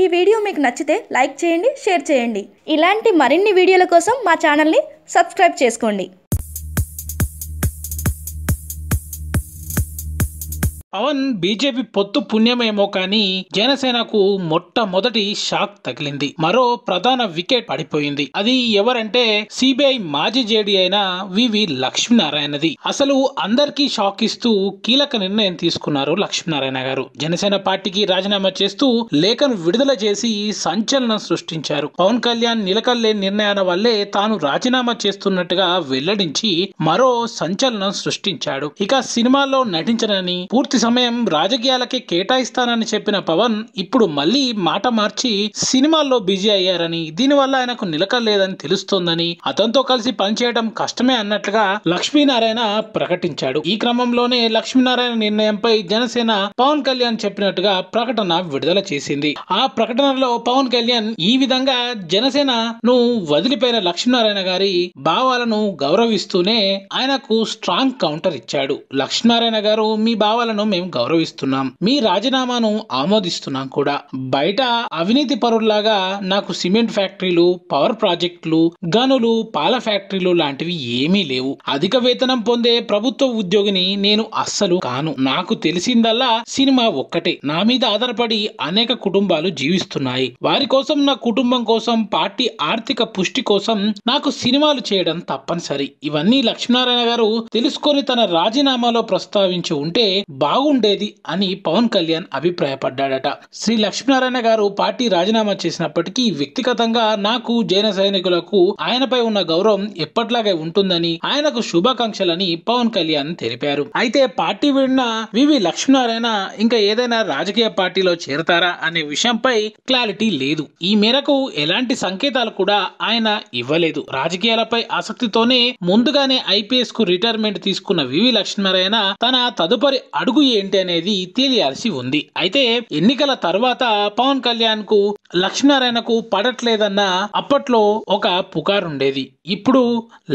ఈ వీడియో మీకు నచ్చితే లైక్ చేయండి షేర్ చేయండి ఇలాంటి మరిన్ని వీడియోల కోసం మా ఛానల్ని సబ్స్క్రైబ్ చేసుకోండి పవన్ బీజేపీ పొత్తు పుణ్యమేమో కానీ జనసేనకు మొట్టమొదటి షాక్ తగిలింది మరో ప్రధాన వికెట్ పడిపోయింది అది ఎవరంటే సిబిఐ మాజీ జేడీ అయిన వివి లక్ష్మీనారాయణది అసలు అందరికీ షాక్ ఇస్తూ కీలక నిర్ణయం తీసుకున్నారు లక్ష్మీనారాయణ గారు జనసేన పార్టీకి రాజీనామా చేస్తూ లేఖను విడుదల చేసి సంచలనం సృష్టించారు పవన్ కళ్యాణ్ నిలకల్లే నిర్ణయాల వల్లే తాను రాజీనామా చేస్తున్నట్టుగా వెల్లడించి మరో సంచలనం సృష్టించాడు ఇక సినిమాల్లో నటించనని పూర్తి పూర్తి సమయం రాజకీయాలకే కేటాయిస్తానని చెప్పిన పవన్ ఇప్పుడు మళ్ళీ మాట మార్చి సినిమాల్లో బిజీ అయ్యారని దీనివల్ల ఆయనకు నిలకలేదని తెలుస్తోందని అతనితో కలిసి పనిచేయడం కష్టమే అన్నట్లుగా లక్ష్మీనారాయణ ప్రకటించాడు ఈ క్రమంలోనే లక్ష్మీనారాయణ నిర్ణయంపై జనసేన పవన్ కళ్యాణ్ చెప్పినట్టుగా ప్రకటన విడుదల చేసింది ఆ ప్రకటనలో పవన్ కళ్యాణ్ ఈ విధంగా జనసేనను వదిలిపోయిన లక్ష్మీనారాయణ గారి భావాలను గౌరవిస్తూనే ఆయనకు స్ట్రాంగ్ కౌంటర్ ఇచ్చాడు లక్ష్మీనారాయణ గారు మీ భావాలను మేము గౌరవిస్తున్నాం మీ రాజీనామాను ఆమోదిస్తున్నాం కూడా బయట అవినీతి పరుల్లాగా నాకు సిమెంట్ ఫ్యాక్టరీలు పవర్ ప్రాజెక్టులు గనులు పాల ఫ్యాక్టరీలు లాంటివి ఏమీ లేవు అధిక వేతనం పొందే ప్రభుత్వ ఉద్యోగిని నేను అస్సలు కాను నాకు తెలిసిందల్లా సినిమా ఒక్కటే నా మీద ఆధారపడి అనేక కుటుంబాలు జీవిస్తున్నాయి వారి కోసం నా కుటుంబం కోసం పార్టీ ఆర్థిక పుష్టి కోసం నాకు సినిమాలు చేయడం తప్పనిసరి ఇవన్నీ లక్ష్మీనారాయణ గారు తెలుసుకొని తన రాజీనామాలో ప్రస్తావించి ఉంటే బాగు బాగుండేది అని పవన్ కళ్యాణ్ అభిప్రాయపడ్డాడట శ్రీ లక్ష్మీనారాయణ గారు పార్టీ రాజీనామా చేసినప్పటికీ వ్యక్తిగతంగా నాకు జైన సైనికులకు ఆయనపై ఉన్న గౌరవం ఎప్పట్లాగే ఉంటుందని ఆయనకు శుభాకాంక్షలని పవన్ కళ్యాణ్ తెలిపారు అయితే పార్టీ విడిన వివి లక్ష్మీనారాయణ ఇంకా ఏదైనా రాజకీయ పార్టీలో చేరతారా అనే విషయంపై క్లారిటీ లేదు ఈ మేరకు ఎలాంటి సంకేతాలు కూడా ఆయన ఇవ్వలేదు రాజకీయాలపై ఆసక్తితోనే ముందుగానే ఐపీఎస్ కు రిటైర్మెంట్ తీసుకున్న వివి లక్ష్మీనారాయణ తన తదుపరి అడుగు ఏంటి అనేది తెలియాల్సి ఉంది అయితే ఎన్నికల తర్వాత పవన్ కళ్యాణ్ కు లక్ష్మీనారాయణకు పడట్లేదన్న అప్పట్లో ఒక పుకారుండేది ఇప్పుడు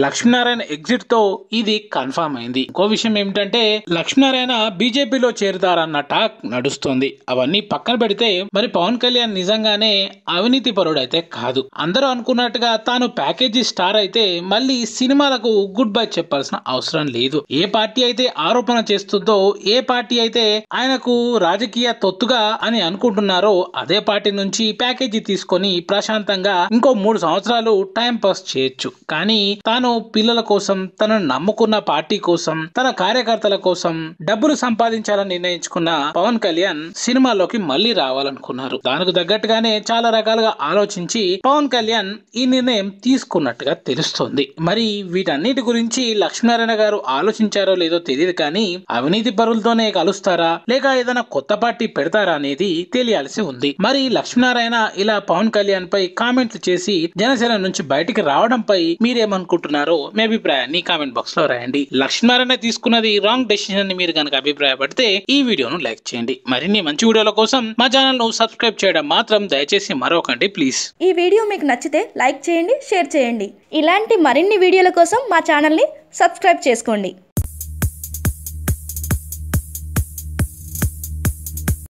లక్ష్మీనారాయణ ఎగ్జిట్ తో ఇది కన్ఫామ్ అయింది ఇంకో విషయం ఏమిటంటే లక్ష్మీనారాయణ బీజేపీలో చేరుతారన్న టాక్ నడుస్తుంది అవన్నీ పక్కన పెడితే మరి పవన్ కళ్యాణ్ నిజంగానే అవినీతి పరుడైతే కాదు అందరూ అనుకున్నట్టుగా తాను ప్యాకేజీ స్టార్ అయితే మళ్ళీ సినిమాలకు గుడ్ బై చెప్పాల్సిన అవసరం లేదు ఏ పార్టీ అయితే ఆరోపణ చేస్తుందో ఏ పార్టీ పార్టీ అయితే ఆయనకు రాజకీయ తొత్తుగా అని అనుకుంటున్నారో అదే పార్టీ నుంచి ప్యాకేజీ తీసుకొని ప్రశాంతంగా ఇంకో మూడు సంవత్సరాలు టైం పాస్ చేయొచ్చు కానీ తాను పిల్లల కోసం తనను నమ్ముకున్న పార్టీ కోసం తన కార్యకర్తల కోసం డబ్బులు సంపాదించాలని నిర్ణయించుకున్న పవన్ కళ్యాణ్ సినిమాలోకి మళ్ళీ రావాలనుకున్నారు దానికి తగ్గట్టుగానే చాలా రకాలుగా ఆలోచించి పవన్ కళ్యాణ్ ఈ నిర్ణయం తీసుకున్నట్టుగా తెలుస్తోంది మరి వీటన్నిటి గురించి లక్ష్మీనారాయణ గారు ఆలోచించారో లేదో తెలియదు కానీ అవినీతి పరులతోనే కలుస్తారా లేక ఏదైనా కొత్త పార్టీ పెడతారా అనేది తెలియాల్సి ఉంది మరి లక్ష్మీనారాయణ ఇలా పవన్ కళ్యాణ్ పై కామెంట్లు చేసి జనసేన నుంచి బయటికి రావడంపై మీరేమనుకుంటున్నారో మీ అభిప్రాయాన్ని కామెంట్ బాక్స్ లో రాయండి లక్ష్మీనారాయణ తీసుకున్నది రాంగ్ డెసిషన్ అని మీరు కనుక అభిప్రాయపడితే ఈ వీడియోను లైక్ చేయండి మరిన్ని మంచి వీడియోల కోసం మా ఛానల్ ను సబ్స్క్రైబ్ చేయడం మాత్రం దయచేసి మరొకండి ప్లీజ్ ఈ వీడియో మీకు నచ్చితే లైక్ చేయండి షేర్ చేయండి ఇలాంటి మరిన్ని వీడియోల కోసం మా ఛానల్ని సబ్స్క్రైబ్ చేసుకోండి